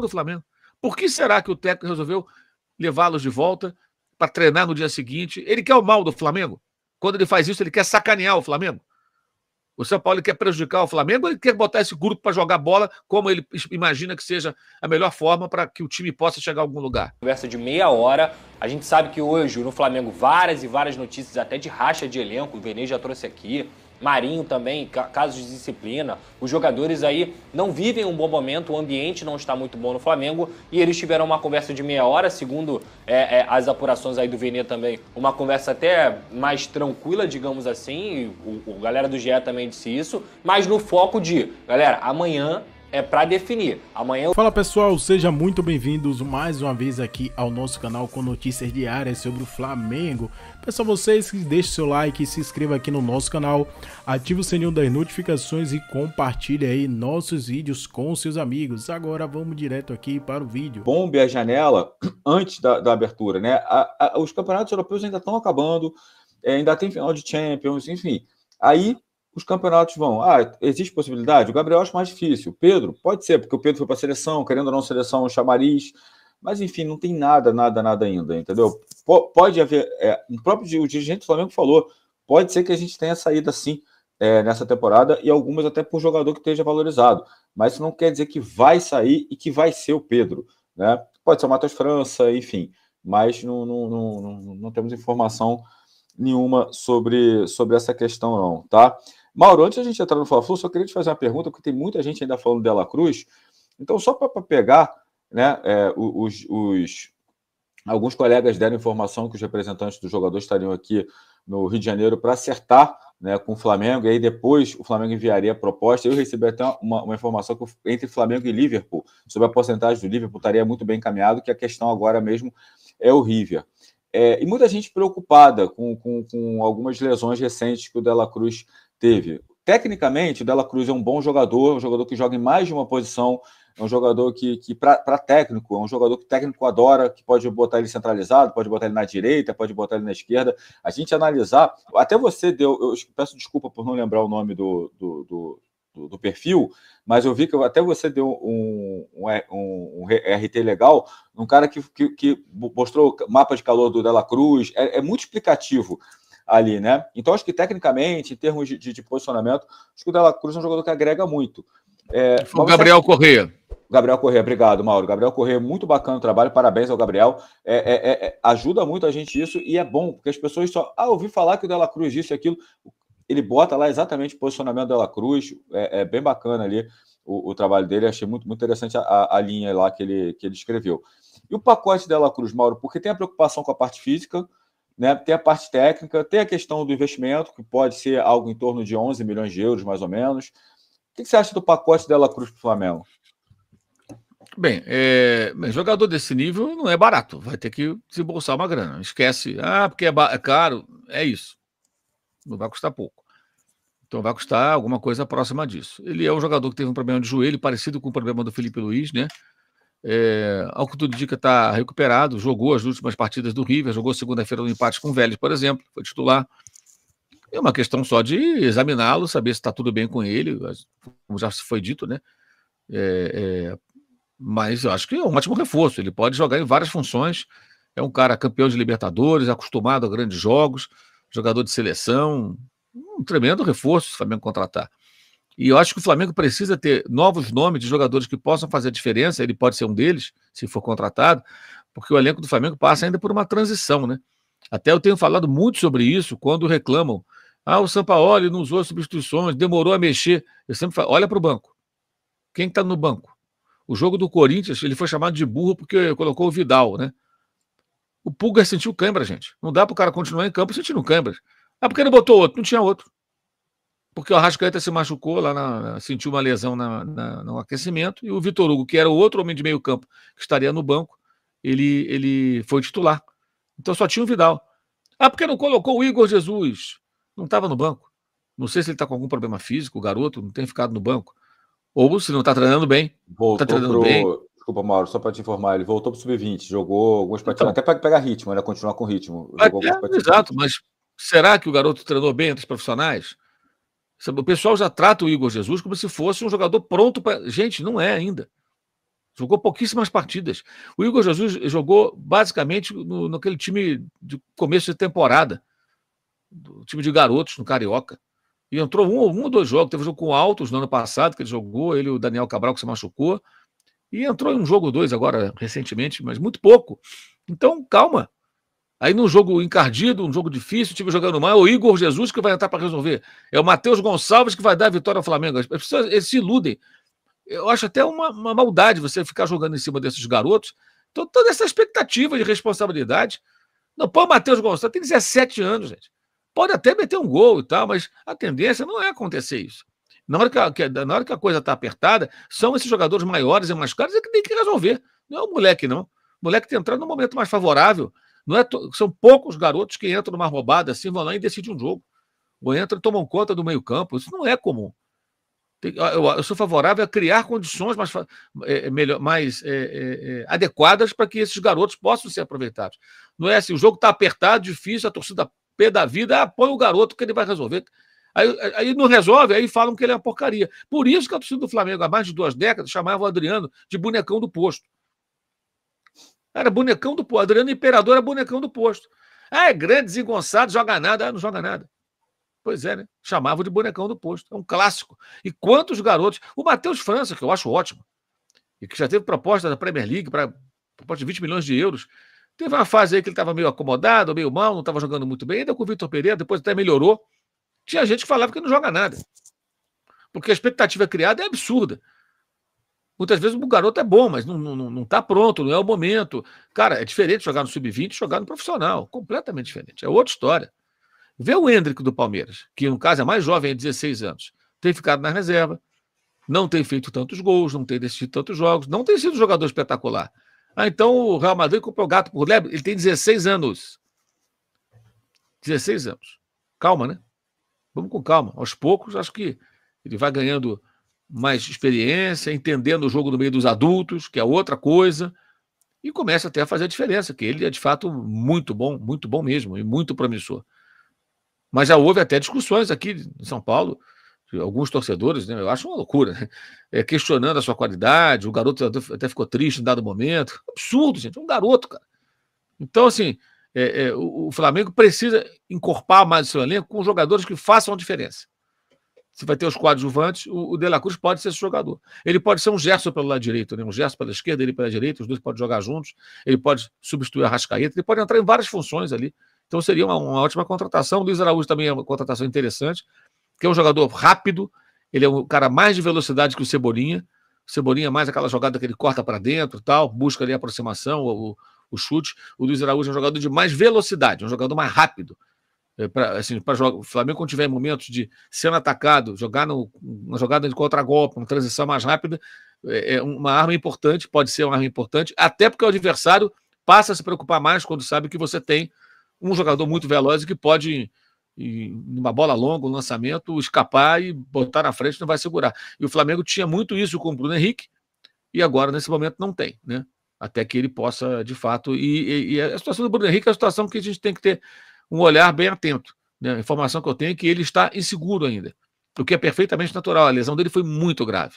do Flamengo. Por que será que o técnico resolveu levá-los de volta para treinar no dia seguinte? Ele quer o mal do Flamengo? Quando ele faz isso, ele quer sacanear o Flamengo? O São Paulo quer prejudicar o Flamengo, ele quer botar esse grupo para jogar bola, como ele imagina que seja a melhor forma para que o time possa chegar a algum lugar. Conversa de meia hora. A gente sabe que hoje no Flamengo várias e várias notícias, até de racha de elenco, o Venez já trouxe aqui. Marinho também, casos de disciplina. Os jogadores aí não vivem um bom momento, o ambiente não está muito bom no Flamengo e eles tiveram uma conversa de meia hora, segundo é, é, as apurações aí do Vene também, uma conversa até mais tranquila, digamos assim. O, o galera do GE também disse isso, mas no foco de, galera, amanhã é para definir. Amanhã. Fala pessoal, seja muito bem-vindos mais uma vez aqui ao nosso canal com notícias diárias sobre o Flamengo. Peço a vocês que deixem seu like, se inscreva aqui no nosso canal, ative o sininho das notificações e compartilhe aí nossos vídeos com seus amigos. Agora vamos direto aqui para o vídeo. Bombe a janela antes da, da abertura, né? A, a, os campeonatos europeus ainda estão acabando, é, ainda tem final de Champions, enfim. Aí os campeonatos vão. Ah, existe possibilidade? O Gabriel acho mais difícil. O Pedro? Pode ser, porque o Pedro foi para a seleção, querendo ou não seleção, chamariz. Mas, enfim, não tem nada, nada, nada ainda, entendeu? pode haver. É, o próprio o dirigente do Flamengo falou: pode ser que a gente tenha saída sim é, nessa temporada e algumas até por jogador que esteja valorizado. Mas isso não quer dizer que vai sair e que vai ser o Pedro. Né? Pode ser o Matheus França, enfim. Mas não, não, não, não, não temos informação nenhuma sobre, sobre essa questão, não, tá? Mauro, antes a gente entrar no Fla-Flu, só queria te fazer uma pergunta, porque tem muita gente ainda falando dela Cruz. Então, só para pegar, né, é, os, os, alguns colegas deram informação que os representantes dos jogadores estariam aqui no Rio de Janeiro para acertar né, com o Flamengo, e aí depois o Flamengo enviaria a proposta. Eu recebi até uma, uma informação que entre Flamengo e Liverpool, sobre a porcentagem do Liverpool, estaria muito bem encaminhado, que a questão agora mesmo é o River. É, e muita gente preocupada com, com, com, algumas lesões recentes que o Dela Cruz teve. Tecnicamente, o Dela Cruz é um bom jogador, é um jogador que joga em mais de uma posição, é um jogador que, que para técnico, é um jogador que técnico adora, que pode botar ele centralizado, pode botar ele na direita, pode botar ele na esquerda. A gente analisar, até você deu, eu peço desculpa por não lembrar o nome do, do, do do, do, perfil, mas eu vi que até você deu um, um, é, um, um RT legal, um cara que, que, que, mostrou o mapa de calor do Dela Cruz, é, é muito explicativo ali, né? Então, acho que tecnicamente, em termos de, de, de posicionamento, acho que o Dela Cruz é um jogador que agrega muito. É, o Gabriel você... Gabriel Corrêa, obrigado, Mauro. Gabriel Corrêa, muito bacana o trabalho, parabéns ao Gabriel. É é, é, é, ajuda muito a gente isso e é bom, porque as pessoas só. Ah, ouvi falar que o Dela Cruz disse aquilo. Ele bota lá exatamente o posicionamento do Dela Cruz, é, é bem bacana ali o, o, trabalho dele. Achei muito, muito interessante a, a linha lá que ele, que ele escreveu. E o pacote Dela Cruz, Mauro, porque tem a preocupação com a parte física, né? Tem a parte técnica, tem a questão do investimento, que pode ser algo em torno de 11 milhões de euros, mais ou menos. O que você acha do pacote dela Cruz para o Flamengo? Bem, é, jogador desse nível não é barato, vai ter que se bolsar uma grana. Esquece, ah, porque é, é caro, é isso. Não vai custar pouco. Então vai custar alguma coisa próxima disso. Ele é um jogador que teve um problema de joelho parecido com o problema do Felipe Luiz, né? É, ao que tudo indica, está recuperado, jogou as últimas partidas do River, jogou segunda-feira no empate com o Vélez, por exemplo, foi titular. É uma questão só de examiná-lo, saber se está tudo bem com ele, como já foi dito, né? É, é, mas eu acho que é um ótimo reforço. Ele pode jogar em várias funções. É um cara campeão de Libertadores, acostumado a grandes jogos, jogador de seleção. Um tremendo reforço se o Flamengo contratar. E eu acho que o Flamengo precisa ter novos nomes de jogadores que possam fazer a diferença. Ele pode ser um deles, se for contratado, porque o elenco do Flamengo passa ainda por uma transição, né? Até eu tenho falado muito sobre isso quando reclamam. Ah, o Sampaoli não usou substituições, demorou a mexer. Eu sempre falo, olha para o banco. Quem está no banco? O jogo do Corinthians, ele foi chamado de burro porque colocou o Vidal, né? O Pulga sentiu cãibra, gente. Não dá para o cara continuar em campo sentindo cãibra. Ah, porque não botou outro? Não tinha outro porque o Arrascaeta se machucou lá, na, sentiu uma lesão na, na, no aquecimento, e o Vitor Hugo, que era o outro homem de meio campo que estaria no banco, ele, ele foi titular. Então só tinha o Vidal. Ah, porque não colocou o Igor Jesus? Não estava no banco. Não sei se ele está com algum problema físico, o garoto, não tem ficado no banco. Ou se não está treinando bem. Voltou tá treinando pro... bem. Desculpa, Mauro, só para te informar, ele voltou para o Sub-20, jogou algumas partidas, então, até para pegar ritmo, ainda né, continuar com ritmo. é, exato, mas será que o garoto treinou bem entre os profissionais? O pessoal já trata o Igor Jesus como se fosse um jogador pronto para. Gente, não é ainda. Jogou pouquíssimas partidas. O Igor Jesus jogou basicamente no, naquele time de começo de temporada do time de garotos no Carioca. E entrou um, um ou dois jogos. Teve um jogo com o Altos no ano passado, que ele jogou, ele e o Daniel Cabral, que se machucou. E entrou em um jogo dois agora, recentemente, mas muito pouco. Então, calma. Aí num jogo encardido, um jogo difícil, o time jogando mal, é o Igor Jesus que vai entrar para resolver. É o Matheus Gonçalves que vai dar a vitória ao Flamengo. As pessoas eles se iludem. Eu acho até uma, uma maldade você ficar jogando em cima desses garotos. Então, toda essa expectativa de responsabilidade. Não, pô, o Matheus Gonçalves tem 17 anos, gente. Pode até meter um gol e tal, mas a tendência não é acontecer isso. Na hora que a, que, na hora que a coisa está apertada, são esses jogadores maiores e mais caros é que tem que resolver. Não é o moleque, não. O moleque tem entrar num momento mais favorável não é to... São poucos garotos que entram numa roubada assim, vão lá e decidem um jogo. Ou entram e tomam conta do meio-campo. Isso não é comum. Ah, eu, sou favorável a criar condições mais, é, é, melhor, mais é, é, é, adequadas para que esses garotos possam ser aproveitados. Não é assim, o jogo está apertado, difícil, a torcida pé da vida, ah, põe o garoto que ele vai resolver. Aí, aí, não resolve, aí falam que ele é uma porcaria. Por isso que a torcida do Flamengo, há mais de duas décadas, chamava o Adriano de bonecão do posto. Era bonecão do posto. Adriano Imperador era bonecão do posto. Ah, é grande, desengonçado, joga nada. Ah, não joga nada. Pois é, né? Chamava de bonecão do posto. É um clássico. E quantos garotos. O Matheus França, que eu acho ótimo, e que já teve proposta da Premier League para proposta de 20 milhões de euros. Teve uma fase aí que ele estava meio acomodado, meio mal, não estava jogando muito bem. Ainda com o Vitor Pereira, depois até melhorou. Tinha gente que falava que não joga nada. Porque a expectativa criada é absurda. Muitas vezes o garoto é bom, mas não, não, não tá pronto, não é o momento. Cara, é diferente jogar no sub-20 e jogar no profissional. Completamente diferente. É outra história. Vê o Hendrick do Palmeiras, que no caso é mais jovem, é 16 anos. Tem ficado na reserva, não tem feito tantos gols, não tem decidido tantos jogos, não tem sido um jogador espetacular. Ah, então o Real Madrid comprou o gato por lebre. Ele tem 16 anos. 16 anos. Calma, né? Vamos com calma. Aos poucos, acho que ele vai ganhando mais experiência, entendendo o jogo no meio dos adultos, que é outra coisa, e começa até a fazer a diferença, que ele é de fato muito bom, muito bom mesmo, e muito promissor. Mas já houve até discussões aqui em São Paulo, alguns torcedores, né, eu acho uma loucura, né, é, questionando a sua qualidade, o garoto até ficou triste em dado momento. Absurdo, gente, um garoto, cara. Então, assim, é, é, o, o Flamengo precisa encorpar mais o seu elenco com jogadores que façam a diferença. Você vai ter os coadjuvantes. O, o De La Cruz pode ser esse jogador. Ele pode ser um Gerson pelo lado direito, né? um Gerson pela esquerda, ele pela direita. Os dois podem jogar juntos. Ele pode substituir a Rascaeta. Ele pode entrar em várias funções ali. Então seria uma, uma ótima contratação. O Luiz Araújo também é uma contratação interessante, que é um jogador rápido. Ele é um cara mais de velocidade que o Cebolinha. O Cebolinha é mais aquela jogada que ele corta para dentro tal, busca ali a aproximação, o, o, o chute. O Luiz Araújo é um jogador de mais velocidade, um jogador mais rápido. É, para assim, jogar, o Flamengo, quando tiver momentos de sendo atacado, jogar no, uma jogada de contra-golpe, uma transição mais rápida, é, é uma arma importante, pode ser uma arma importante, até porque o adversário passa a se preocupar mais quando sabe que você tem um jogador muito veloz e que pode, numa bola longa, um lançamento, escapar e botar na frente, não vai segurar. E o Flamengo tinha muito isso com o Bruno Henrique, e agora, nesse momento, não tem, né? Até que ele possa, de fato. E, e, e a situação do Bruno Henrique é a situação que a gente tem que ter um olhar bem atento. Né? A informação que eu tenho é que ele está inseguro ainda, o que é perfeitamente natural. A lesão dele foi muito grave.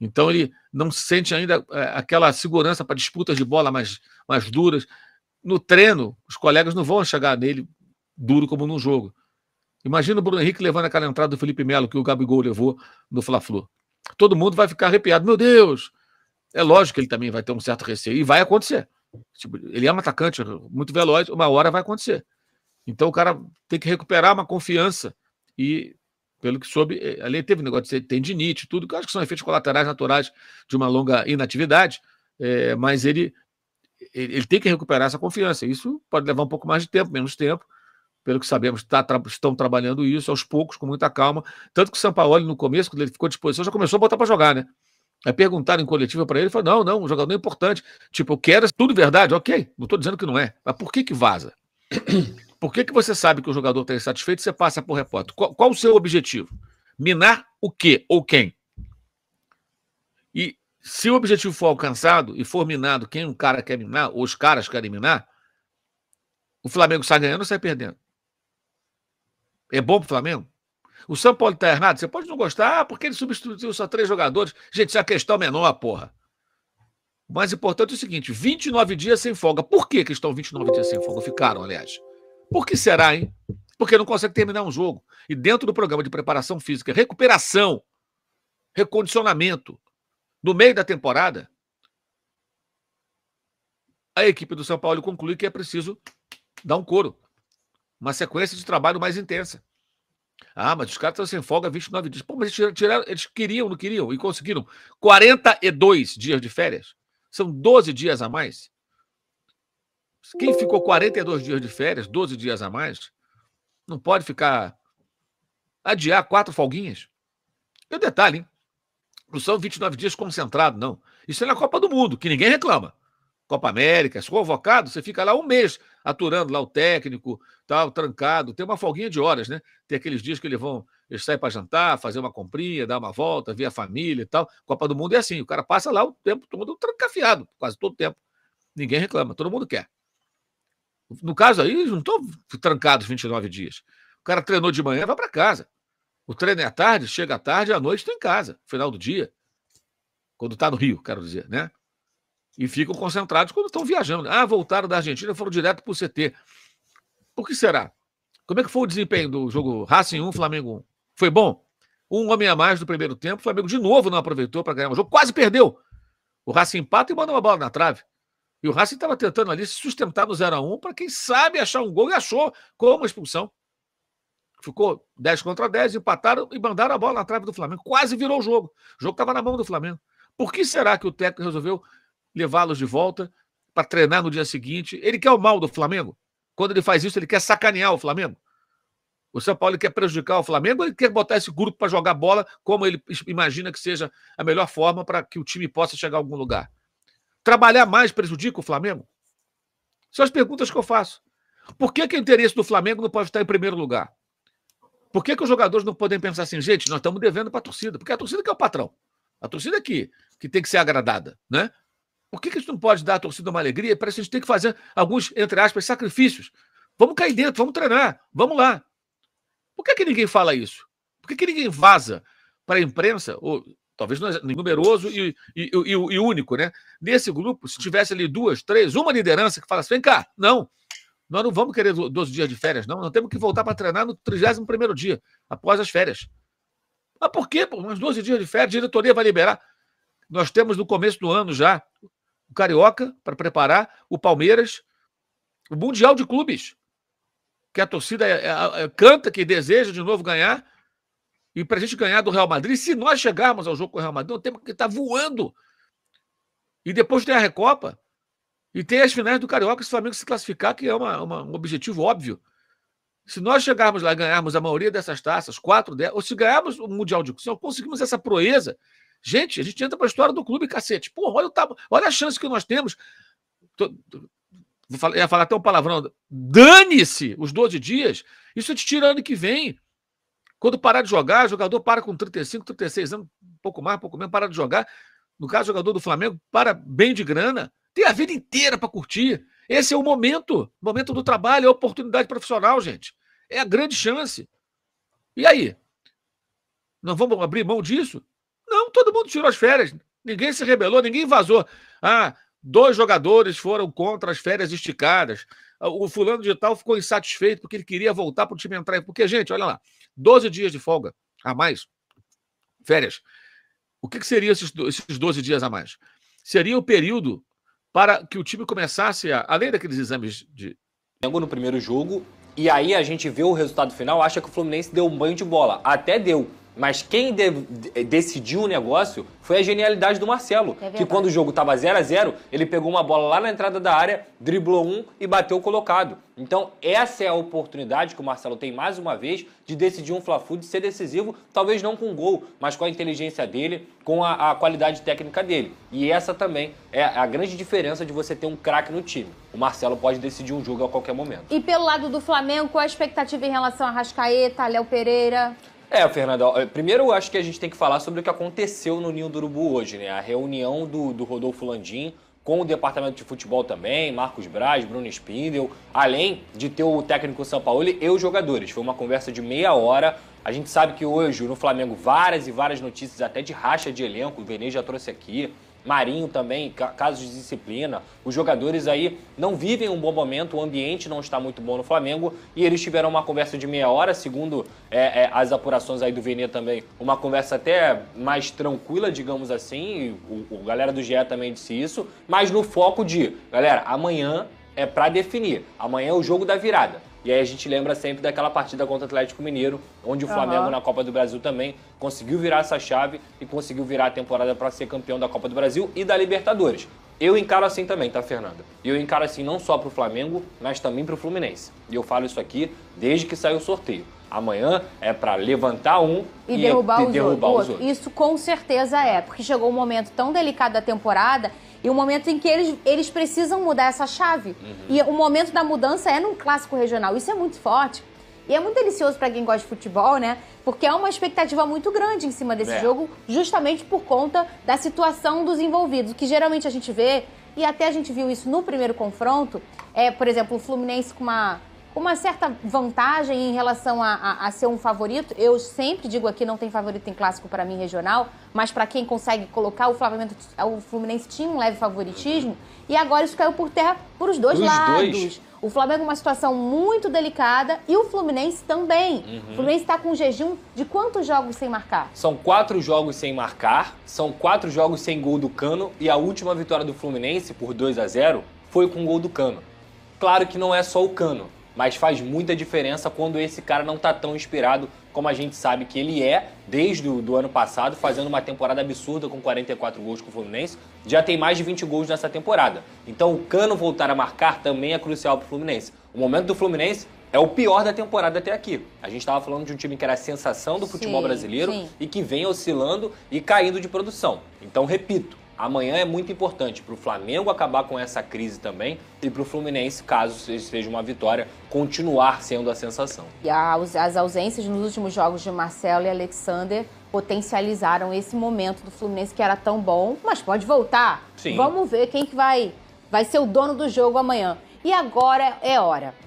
Então ele não sente ainda é, aquela segurança para disputas de bola mais, mais duras. No treino, os colegas não vão chegar nele duro como no jogo. Imagina o Bruno Henrique levando aquela entrada do Felipe Melo que o Gabigol levou no Fla-Flu. Todo mundo vai ficar arrepiado. Meu Deus! É lógico que ele também vai ter um certo receio. E vai acontecer. Tipo, ele é um atacante muito veloz, uma hora vai acontecer. Então o cara tem que recuperar uma confiança. E, pelo que soube, eh, ali teve um negócio de tendinite, tudo, que eu acho que são efeitos colaterais naturais de uma longa inatividade, é, mas ele, ele tem que recuperar essa confiança. Isso pode levar um pouco mais de tempo, menos tempo. Pelo que sabemos, tá, tra estão trabalhando isso aos poucos, com muita calma. Tanto que o Sampaoli, no começo, quando ele ficou à disposição, já começou a botar para jogar, né? Aí perguntaram em coletiva para ele, ele falou: não, não, o jogador é importante. Tipo, eu quero tudo verdade, ok. Não estou dizendo que não é. Mas por que que vaza? Por que, que você sabe que o jogador está insatisfeito você passa por repórter? Qual, qual, o seu objetivo? Minar o quê ou quem? E se o objetivo for alcançado e for minado quem o cara quer minar, ou os caras querem minar, o Flamengo sai ganhando ou sai perdendo? É bom para o Flamengo? O São Paulo está errado? Você pode não gostar, ah, porque ele substituiu só três jogadores. Gente, isso é uma questão menor, porra. O mais importante é o seguinte: 29 dias sem folga. Por que, que estão 29 dias sem folga? Ficaram, aliás. Por que será, hein? Porque não consegue terminar um jogo. E dentro do programa de preparação física, recuperação, recondicionamento, no meio da temporada, a equipe do São Paulo conclui que é preciso dar um couro. Uma sequência de trabalho mais intensa. Ah, mas os caras estão sem folga 29 dias. Pô, mas eles, tiraram, eles queriam, não queriam, e conseguiram 42 dias de férias. São 12 dias a mais. Quem ficou 42 dias de férias, 12 dias a mais, não pode ficar. adiar quatro folguinhas. E o detalhe, hein? Não são 29 dias concentrado, não. Isso é na Copa do Mundo, que ninguém reclama. Copa América, se convocado, você fica lá um mês aturando lá o técnico, tal, trancado. Tem uma folguinha de horas, né? Tem aqueles dias que eles vão, eles saem para jantar, fazer uma comprinha, dar uma volta, ver a família e tal. Copa do Mundo é assim, o cara passa lá o tempo todo trancafiado, quase todo o tempo. Ninguém reclama, todo mundo quer. No caso aí, não estou trancado 29 dias. O cara treinou de manhã, vai para casa. O treino é à tarde, chega à tarde, à noite estou tá em casa, final do dia. Quando está no Rio, quero dizer, né? E ficam concentrados quando estão viajando. Ah, voltaram da Argentina, foram direto para o CT. Por que será? Como é que foi o desempenho do jogo Racing 1, Flamengo 1? Foi bom? Um homem a mais no primeiro tempo, o Flamengo de novo não aproveitou para ganhar o jogo, quase perdeu. O Racing empata e manda uma bola na trave. E o Racing estava tentando ali se sustentar no 0 a 1 para quem sabe achar um gol e achou com uma expulsão. Ficou 10 contra 10, empataram e mandaram a bola na trave do Flamengo. Quase virou o jogo. O jogo estava na mão do Flamengo. Por que será que o técnico resolveu levá-los de volta para treinar no dia seguinte? Ele quer o mal do Flamengo? Quando ele faz isso, ele quer sacanear o Flamengo? O São Paulo quer prejudicar o Flamengo, ele quer botar esse grupo para jogar bola como ele imagina que seja a melhor forma para que o time possa chegar a algum lugar. Trabalhar mais prejudica o Flamengo? São as perguntas que eu faço. Por que, que o interesse do Flamengo não pode estar em primeiro lugar? Por que, que os jogadores não podem pensar assim, gente, nós estamos devendo para a torcida? Porque a torcida que é o patrão. A torcida que, que tem que ser agradada, né? Por que, que a gente não pode dar à torcida uma alegria? Parece que a gente tem que fazer alguns, entre aspas, sacrifícios. Vamos cair dentro, vamos treinar, vamos lá. Por que, que ninguém fala isso? Por que, que ninguém vaza para a imprensa, ou talvez é numeroso e, e, e, e, único, né? Nesse grupo, se tivesse ali duas, três, uma liderança que falasse, vem cá, não, nós não vamos querer 12 dias de férias, não, nós temos que voltar para treinar no 31 dia, após as férias. Mas por quê? Por uns 12 dias de férias, a diretoria vai liberar. Nós temos no começo do ano já o Carioca para preparar, o Palmeiras, o Mundial de Clubes, que a torcida é, é, é, canta que deseja de novo ganhar, e para a gente ganhar do Real Madrid, se nós chegarmos ao jogo com o Real Madrid, nós é temos que estar tá voando. E depois tem a Recopa e tem as finais do Carioca se o Flamengo se classificar, que é uma, uma, um objetivo óbvio. Se nós chegarmos lá e ganharmos a maioria dessas taças, quatro delas, ou se ganharmos o Mundial de se conseguimos essa proeza, gente, a gente entra para a história do clube, cacete. Pô, olha, o tamanho, olha a chance que nós temos. Tô, vou falar, ia falar até um palavrão. Dane-se os 12 dias. Isso é te tira ano que vem. Quando parar de jogar, o jogador para com 35, 36 anos, pouco mais, pouco menos, para de jogar. No caso, o jogador do Flamengo para bem de grana, tem a vida inteira para curtir. Esse é o momento, momento do trabalho, é a oportunidade profissional, gente. É a grande chance. E aí? Nós vamos abrir mão disso? Não, todo mundo tirou as férias. Ninguém se rebelou, ninguém vazou. Ah, dois jogadores foram contra as férias esticadas o fulano de tal ficou insatisfeito porque ele queria voltar para o time entrar. Porque, gente, olha lá, 12 dias de folga a mais, férias. O que, que seria esses, esses 12 dias a mais? Seria o período para que o time começasse, a, além daqueles exames de. No primeiro jogo, e aí a gente vê o resultado final, acha que o Fluminense deu um banho de bola. Até deu, mas quem de, de, decidiu o negócio foi a genialidade do Marcelo, é que quando o jogo estava 0 a 0 ele pegou uma bola lá na entrada da área, driblou um e bateu colocado. Então, essa é a oportunidade que o Marcelo tem mais uma vez de decidir um Fla-Flu, de ser decisivo, talvez não com gol, mas com a inteligência dele, com a, a qualidade técnica dele. E essa também é a grande diferença de você ter um craque no time. O Marcelo pode decidir um jogo a qualquer momento. E pelo lado do Flamengo, qual a expectativa em relação a Rascaeta, Léo Pereira? É, Fernando, primeiro eu acho que a gente tem que falar sobre o que aconteceu no Ninho do Urubu hoje, né? A reunião do, do Rodolfo Landim com o departamento de futebol também, Marcos Braz, Bruno Spindel, além de ter o técnico Sampaoli e os jogadores. Foi uma conversa de meia hora. A gente sabe que hoje no Flamengo várias e várias notícias até de racha de elenco, o Venez já trouxe aqui. Marinho também, casos de disciplina. Os jogadores aí não vivem um bom momento, o ambiente não está muito bom no Flamengo e eles tiveram uma conversa de meia hora, segundo é, é, as apurações aí do Vene também, uma conversa até mais tranquila, digamos assim. O, o galera do GE também disse isso, mas no foco de, galera, amanhã é para definir. Amanhã é o jogo da virada. E aí a gente lembra sempre daquela partida contra o Atlético Mineiro, onde o uhum. Flamengo na Copa do Brasil também conseguiu virar essa chave e conseguiu virar a temporada para ser campeão da Copa do Brasil e da Libertadores. Eu encaro assim também, tá, Fernanda? E eu encaro assim não só para o Flamengo, mas também para o Fluminense. E eu falo isso aqui desde que saiu o sorteio. Amanhã é para levantar um e, e derrubar, o os, derrubar os, outros. Isso com certeza é, porque chegou um momento tão delicado da temporada e um momento em que eles, eles precisam mudar essa chave. Uhum. E o momento da mudança é num clássico regional. Isso é muito forte. E é muito delicioso para quem gosta de futebol, né? Porque é uma expectativa muito grande em cima desse é. jogo, justamente por conta da situação dos envolvidos. O que geralmente a gente vê, e até a gente viu isso no primeiro confronto, é, por exemplo, o Fluminense com uma uma certa vantagem em relação a, a, a, ser um favorito. Eu sempre digo aqui, não tem favorito em clássico para mim regional, mas para quem consegue colocar o Flamengo, o Fluminense tinha um leve favoritismo e agora isso caiu por terra por os dois Os lados. Dois. O Flamengo é uma situação muito delicada e o Fluminense também. Uhum. O Fluminense está com um jejum de quantos jogos sem marcar? São quatro jogos sem marcar, são quatro jogos sem gol do Cano e a última vitória do Fluminense por 2 a 0 foi com gol do Cano. Claro que não é só o Cano mas faz muita diferença quando esse cara não está tão inspirado como a gente sabe que ele é desde o ano passado, fazendo uma temporada absurda com 44 gols com o Fluminense. Já tem mais de 20 gols nessa temporada. Então o Cano voltar a marcar também é crucial para o Fluminense. O momento do Fluminense é o pior da temporada até aqui. A gente estava falando de um time que era a sensação do futebol sim, brasileiro sim. e que vem oscilando e caindo de produção. Então, repito, amanhã é muito importante para o Flamengo acabar com essa crise também e para o Fluminense, caso seja uma vitória, continuar sendo a sensação. E as ausências nos últimos jogos de Marcelo e Alexander potencializaram esse momento do Fluminense que era tão bom, mas pode voltar. Sim. Vamos ver quem que vai, vai ser o dono do jogo amanhã. E agora é hora